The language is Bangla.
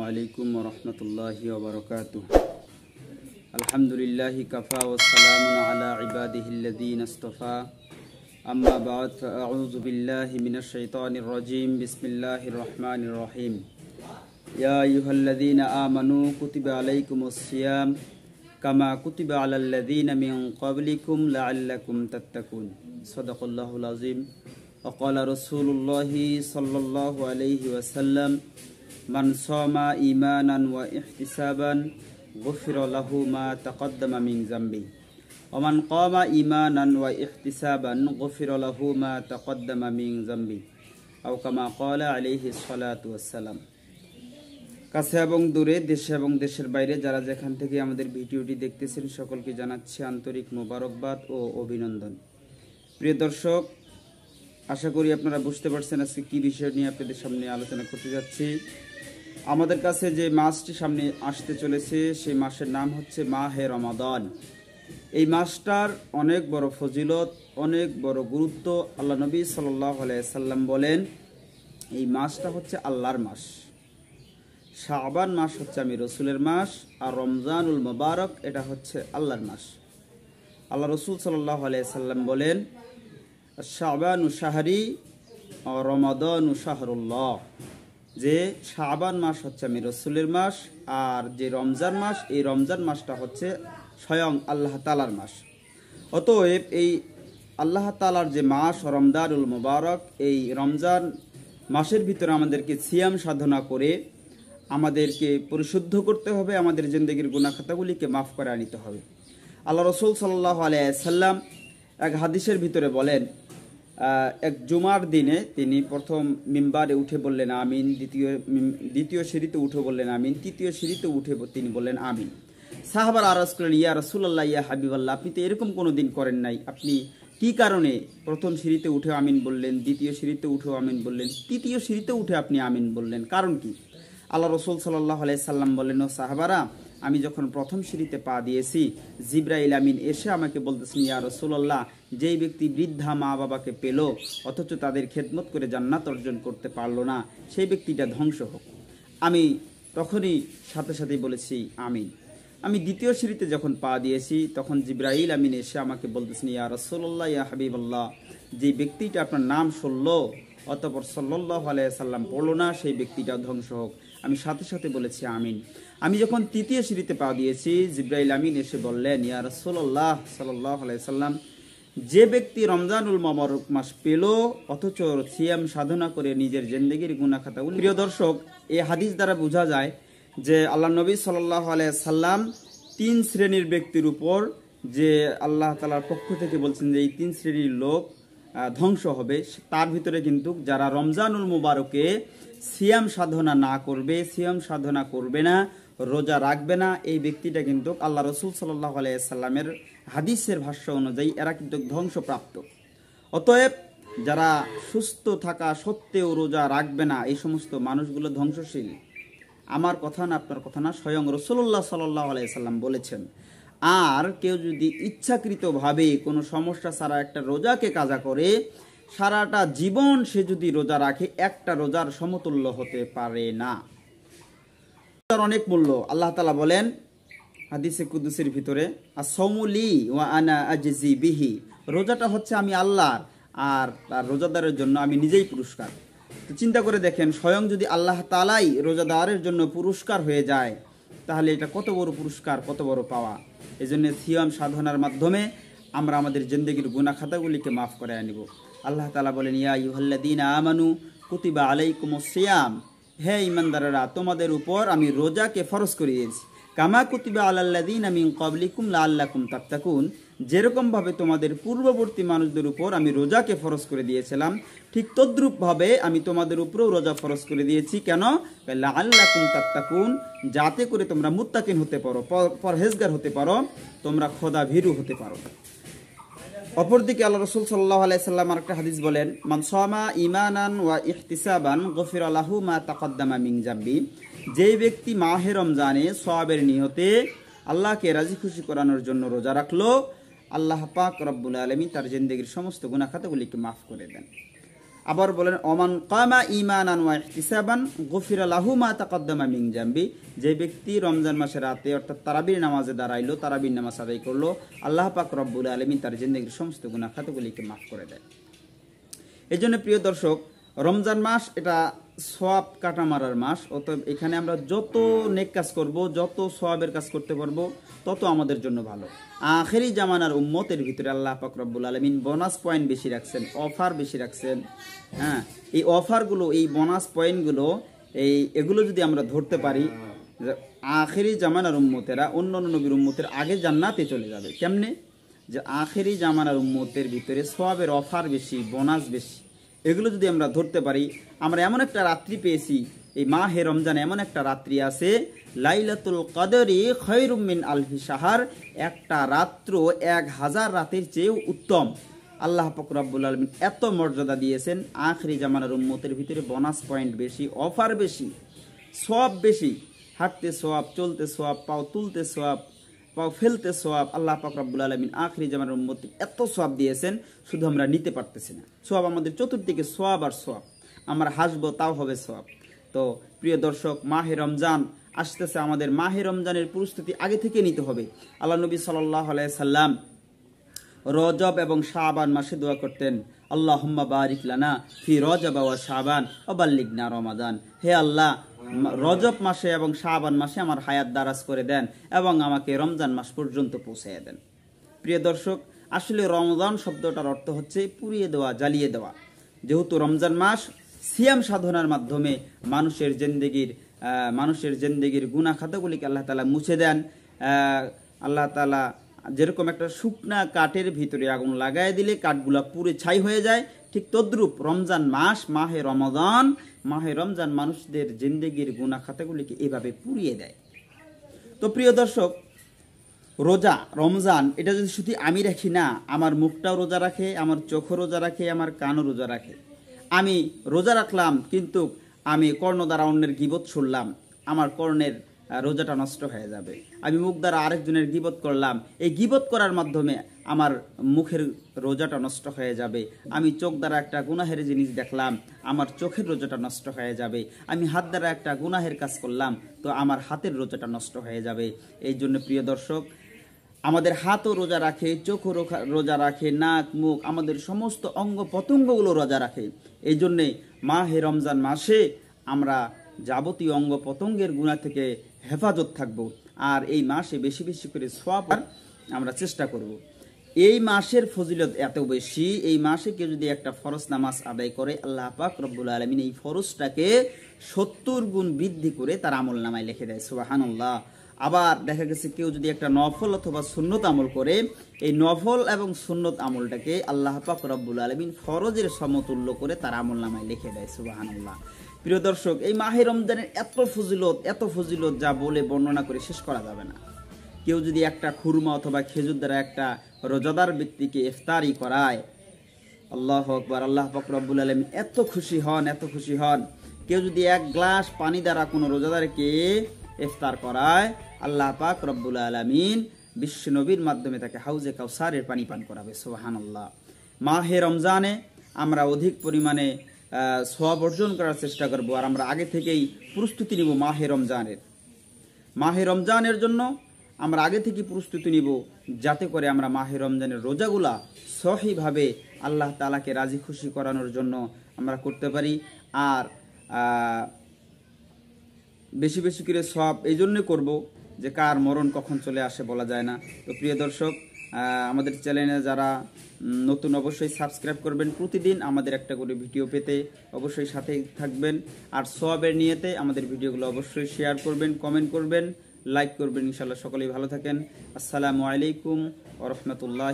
আলাইকুম রহমতুল্লাহি আলহামদুলিল্লাহ কামা কুতিবা আলাল্লাযীনা মিন ক্বাবলিকুম লাআল্লাকুম তাত্তাকুন সাদাকাল্লাহুল আযীম وقال رسول الله صلى মান সমা ইমানান ওয়া ইহতিসাবান গফির লাহু মা তাকদ্দামা মিন জাম্বি ওমান কমা ইমানান ওয়া ইহতিসাবান গফির মা তাকদ্দামা মিন জাম্বি আও কলা আলিহি কাছে এবং দূরে দেশে এবং দেশের বাইরে যারা যেখান থেকে আমাদের ভিডিওটি দেখতেছেন সকলকে জানাচ্ছি আন্তরিক মোবারকবাদ ও অভিনন্দন প্রিয় দর্শক আশা করি আপনারা বুঝতে পারছেন আজকে কী বিষয় নিয়ে আপনাদের সামনে আলোচনা করতে যাচ্ছি আমাদের কাছে যে মাসটি সামনে আসতে চলেছে সেই মাসের নাম হচ্ছে মা হে রমাদান এই মাসটার অনেক বড় ফজিলত অনেক বড় গুরুত্ব আল্লাহ নবী সাল্লাম বলেন এই মাসটা হচ্ছে আল্লাহর মাস শাহবান মাস হচ্ছে আমি রসুলের মাস আর রমজানুল মোবারক এটা হচ্ছে আল্লাহর মাস আল্লাহ রসুল সাল্লাহ সাল্লাম বলেন শাহবানু শাহরি রমাদানু শাহরুল্লাহ যে শাহবান মাস হচ্ছে আমি রসুলের মাস আর যে রমজান মাস এই রমজান মাসটা হচ্ছে স্বয়ং আল্লাহ তালার মাস অতএব এই আল্লাহ তালার যে মাস রমদানুল মুবারক এই রমজান মাসের ভিতরে আমাদেরকে সিয়াম সাধনা করে আমাদেরকে পরিশুদ্ধ করতে হবে আমাদের জিন্দগির গুণাখাতাগুলিকে মাফ করে আনিতে হবে আল্লাহ রসুল সাল্লাহ আলিয়া সাল্লাম এক হাদিসের ভিতরে বলেন এক জুমার দিনে তিনি প্রথম মিম্বারে উঠে বললেন আমিন দ্বিতীয় দ্বিতীয় সিঁড়িতে উঠে বললেন আমিন তৃতীয় সিঁড়িতে উঠে তিনি বললেন আমিন সাহাবার আরজ করলেন ইয়া রসুল্লাহ ইয়া হাবিবাল্লাহ আপনি তো এরকম কোনো দিন করেন নাই আপনি কি কারণে প্রথম সিঁড়িতে উঠে আমিন বললেন দ্বিতীয় সিঁড়িতে উঠেও আমিন বললেন তৃতীয় সিঁড়িতে উঠে আপনি আমিন বললেন কারণ কি আল্লাহ রসুল সাল্লাহ আলাই সাল্লাম বললেন ও সাহাবারা আমি যখন প্রথম সিঁড়িতে পা দিয়েছি জিব্রাইল আমিন এসে আমাকে বলতেছেন ইয়া রসুল্লাহ যেই ব্যক্তি বৃদ্ধা মা বাবাকে পেল অথচ তাদের খেদমত করে জান্নাত অর্জন করতে পারলো না সেই ব্যক্তিটা ধ্বংস হোক আমি তখনই সাথে সাথেই বলেছি আমিন আমি দ্বিতীয় সিঁড়িতে যখন পা দিয়েছি তখন জিব্রাইল আমিন এসে আমাকে বলতেছেন ইয়া রসোল্লা ইয়া হাবিবাল্লাহ যে ব্যক্তিটা আপনার নাম শুনল অতপর সাল্লাহ আলাইসাল্লাম পড়লো না সেই ব্যক্তিটা ধ্বংস হোক আমি সাথে সাথে বলেছি আমিন আমি যখন তৃতীয় সিঁড়িতে পা দিয়েছি জিব্রাইল আমিন এসে বললেন ইয়ার সোল্লাহ সাল্লাহ আলাইসাল্লাম যে ব্যক্তি রমজানুল মামারুক মাস পেল অথচ সিয়াম সাধনা করে নিজের জেন্দেগির গুণাখাতা প্রিয় দর্শক এ হাদিস দ্বারা বোঝা যায় যে আল্লাহ নবী সাল্লাহ সাল্লাম তিন শ্রেণীর ব্যক্তির উপর যে আল্লাহ তালার পক্ষ থেকে বলছেন যে এই তিন শ্রেণীর লোক ধ্বংস হবে তার ভিতরে কিন্তু যারা রমজানুল মুবারকে সিয়াম সাধনা না করবে সিয়াম সাধনা করবে না রোজা রাখবে না এই ব্যক্তিটা কিন্তু আল্লাহ রসুল সাল্লাহ আলাইসাল্লামের হাদিসের ভাষ্য অনুযায়ী এরা কিন্তু ধ্বংসপ্রাপ্ত অতএব যারা সুস্থ থাকা সত্ত্বেও রোজা রাখবে না এই সমস্ত মানুষগুলো ধ্বংসশীল আমার কথা না আপনার কথা না স্বয়ং রসুল্লাহ সাল্লাহ আলাইসাল্লাম বলেছেন আর কেউ যদি ইচ্ছাকৃতভাবে কোনো সমস্যা ছাড়া একটা রোজাকে কাজা করে সারাটা জীবন সে যদি রোজা রাখে একটা রোজার সমতুল্য হতে পারে না রোজার অনেক মূল্য আল্লাহ তালা বলেন হাদিসে কুদ্দুসের ভিতরে আর সৌমুলি ওয়া আনা আজি বিহি রোজাটা হচ্ছে আমি আল্লাহর আর তার রোজাদারের জন্য আমি নিজেই পুরস্কার তো চিন্তা করে দেখেন স্বয়ং যদি আল্লাহ তালাই রোজাদারের জন্য পুরস্কার হয়ে যায় তাহলে এটা কত বড় পুরস্কার কত বড় পাওয়া এই জন্য সিয়াম সাধনার মাধ্যমে আমরা আমাদের জিন্দগির গুণা খাতাগুলিকে মাফ করে আনিব আল্লাহ তালা বলেন ইয়া ইহল্লাদিন আমানু কুতিবা আলাইকুম সিয়াম হে ইমানদারেরা তোমাদের উপর আমি রোজাকে ফরজ করে দিয়েছি কামা কুতিবা দিন আমি কবলিকুম লা কুম তাক্তাকুন যেরকমভাবে তোমাদের পূর্ববর্তী মানুষদের উপর আমি রোজাকে ফরজ করে দিয়েছিলাম ঠিক তদ্রূপভাবে আমি তোমাদের উপরেও রোজা ফরজ করে দিয়েছি কেন আল্লাকুম তাত্তাকুন যাতে করে তোমরা মুত্তাকিন হতে পারো পরহেজগার হতে পারো তোমরা খোদা ভীরু হতে পারো অপরদিকে আল্লাহ রসুল সাল্লাহ আলাইসাল্লাম একটা হাদিস বলেন মানসমা ইমানান ওয়া ইফতিসাবান গফির আল্লাহু মা তাকদ্দামা জাম্বি যেই ব্যক্তি মাহে রমজানে সওয়াবের নিহতে আল্লাহকে রাজি খুশি করানোর জন্য রোজা রাখলো আল্লাহ পাক রব্বুল আলমী তার জিন্দগির সমস্ত খাতাগুলিকে মাফ করে দেন আবার বলেন অমান কামা ইমান ইসাবান গফির আলাহুমা তাকদ্দমা মিং জাম্বি যে ব্যক্তি রমজান মাসে রাতে অর্থাৎ তারাবির নামাজে দাঁড়াইলো তারাবির নামাজ আদায় করলো আল্লাহ পাক রব্বুল আলমী তার জিন্দগির সমস্ত খাতাগুলিকে মাফ করে দেয় এই জন্য প্রিয় দর্শক রমজান মাস এটা সব কাটা মারার মাস অতএব এখানে আমরা যত নেক কাজ করব যত সোয়াবের কাজ করতে পারবো তত আমাদের জন্য ভালো আখেরি জামানার উম্মতের ভিতরে আল্লাহ রব্বুল আলমিন বোনাস পয়েন্ট বেশি রাখছেন অফার বেশি রাখছেন হ্যাঁ এই অফারগুলো এই বোনাস পয়েন্টগুলো এই এগুলো যদি আমরা ধরতে পারি আখেরি জামানার উম্মতেরা অন্য অন্য নবীর উম্মতের আগে জান্নাতে চলে যাবে কেমনে যে আখেরি জামানার উম্মতের ভিতরে সোয়াবের অফার বেশি বোনাস বেশি এগুলো যদি আমরা ধরতে পারি আমরা এমন একটা রাত্রি পেয়েছি এই মা হে রমজান এমন একটা রাত্রি আছে লাইলাতুল কদরি খৈরুমিন আলহি সাহার একটা রাত্র এক হাজার রাতের চেয়েও উত্তম আল্লাহ ফকরাবুল আলমিন এত মর্যাদা দিয়েছেন আখরি জামানার উম্মতের ভিতরে বোনাস পয়েন্ট বেশি অফার বেশি সব বেশি হাঁটতে সোয়াব চলতে সোয়াব পাও তুলতে সোয়াব পাও ফেলতে সোয়াব আল্লাহ পাক রাব্বুল আলমিন আখরি জামানের উম্মতি এত সোয়াব দিয়েছেন শুধু আমরা নিতে পারতেছি না সোয়াব আমাদের চতুর্দিকে সোয়াব আর সোয়াব আমরা হাসবো তাও হবে সোয়াব তো প্রিয় দর্শক মাহে রমজান আসতেছে আমাদের মাহে রমজানের প্রস্তুতি আগে থেকে নিতে হবে আল্লাহ নবী সাল্লাহ সাল্লাম রজব এবং শাহবান মাসে দোয়া করতেন আল্লাহ বারিক লানা ফি রজব ওয়া শাহবান বাল্লিগনা রমাদান হে আল্লাহ রজব মাসে এবং শাহবান মাসে আমার হায়াত দারাজ করে দেন এবং আমাকে রমজান মাস পর্যন্ত পৌঁছাই দেন প্রিয় দর্শক আসলে রমজান শব্দটার অর্থ হচ্ছে পুড়িয়ে দেওয়া জ্বালিয়ে দেওয়া যেহেতু রমজান মাস সিয়াম সাধনার মাধ্যমে মানুষের জেন্দেগির মানুষের জেন্দেগির গুণা খাতাগুলিকে আল্লাহ তালা মুছে দেন আল্লাহ তালা যেরকম একটা শুকনা কাঠের ভিতরে আগুন লাগাই দিলে কাঠগুলা পুরে ছাই হয়ে যায় ঠিক তদ্রূপ রমজান মাস মাহে রমজান মাহে রমজান মানুষদের জিন্দেগির গুণা খাতাগুলিকে এভাবে পুড়িয়ে দেয় তো প্রিয় দর্শক রোজা রমজান এটা যদি শুধু আমি রাখি না আমার মুখটাও রোজা রাখে আমার চোখও রোজা রাখে আমার কানও রোজা রাখে আমি রোজা রাখলাম কিন্তু আমি কর্ণ দ্বারা অন্যের গিবত শুনলাম আমার কর্ণের রোজাটা নষ্ট হয়ে যাবে আমি মুখ দ্বারা আরেকজনের গিবত করলাম এই গিবত করার মাধ্যমে আমার মুখের রোজাটা নষ্ট হয়ে যাবে আমি চোখ দ্বারা একটা গুনাহের জিনিস দেখলাম আমার চোখের রোজাটা নষ্ট হয়ে যাবে আমি হাত দ্বারা একটা গুনাহের কাজ করলাম তো আমার হাতের রোজাটা নষ্ট হয়ে যাবে এই জন্য প্রিয় দর্শক আমাদের হাতও রোজা রাখে চোখও রোজা রাখে নাক মুখ আমাদের সমস্ত অঙ্গ প্রতঙ্গগুলো রোজা রাখে এই জন্যে মাহে রমজান মাসে আমরা যাবতীয় অঙ্গ প্রতঙ্গের গুণা থেকে হেফাজত থাকব আর এই মাসে বেশি বেশি করে সোয়াব আমরা চেষ্টা করব। এই মাসের ফজিলত এত বেশি এই মাসে কেউ যদি একটা ফরজ নামাজ আদায় করে আল্লাহ পাক রব্বুল আলমিন এই ফরজটাকে সত্তর গুণ বৃদ্ধি করে তার আমল নামায় লিখে দেয় সুবাহান্লাহ আবার দেখা গেছে কেউ যদি একটা নফল অথবা সুন্নত আমল করে এই নফল এবং সুন্নত আমলটাকে আল্লাহ পাক আলমিন ফরজের সমতুল্য করে তার আমল নামায় লিখে দেয় সুবাহান্লাহ প্রিয় দর্শক এই মাহে রমজানের এত ফজিলত এত ফজিলত যা বলে বর্ণনা করে শেষ করা যাবে না কেউ যদি একটা খুরমা অথবা খেজুর দ্বারা একটা রোজাদার ব্যক্তিকে ইফতারি করায় আল্লাহ আকবর আল্লাহ ফকরবুল আলম এত খুশি হন এত খুশি হন কেউ যদি এক গ্লাস পানি দ্বারা কোনো রোজাদারকে ইফতার করায় আল্লাহ পাক রব্বুল আলমিন বিশ্ব নবীর মাধ্যমে তাকে হাউজে কাউসারের পানি পান করাবে সোহান আল্লাহ মাহে রমজানে আমরা অধিক পরিমাণে সব অর্জন করার চেষ্টা করব আর আমরা আগে থেকেই প্রস্তুতি নিব মাহে রমজানের মাহে রমজানের জন্য আমরা আগে থেকে প্রস্তুতি নিব যাতে করে আমরা মাহে রমজানের রোজাগুলা সহিভাবে আল্লাহ তালাকে রাজি খুশি করানোর জন্য আমরা করতে পারি আর বেশি বেশি করে সব এই জন্যে করবো যে কার মরণ কখন চলে আসে বলা যায় না তো প্রিয় দর্শক আমাদের চ্যানেলে যারা নতুন অবশ্যই সাবস্ক্রাইব করবেন প্রতিদিন আমাদের একটা করে ভিডিও পেতে অবশ্যই সাথে থাকবেন আর সবের নিয়েতে আমাদের ভিডিওগুলো অবশ্যই শেয়ার করবেন কমেন্ট করবেন লাইক করবেন ইনশাল্লাহ সকলেই ভালো থাকেন আসসালামু আলাইকুম ওরহমতুল্লাহ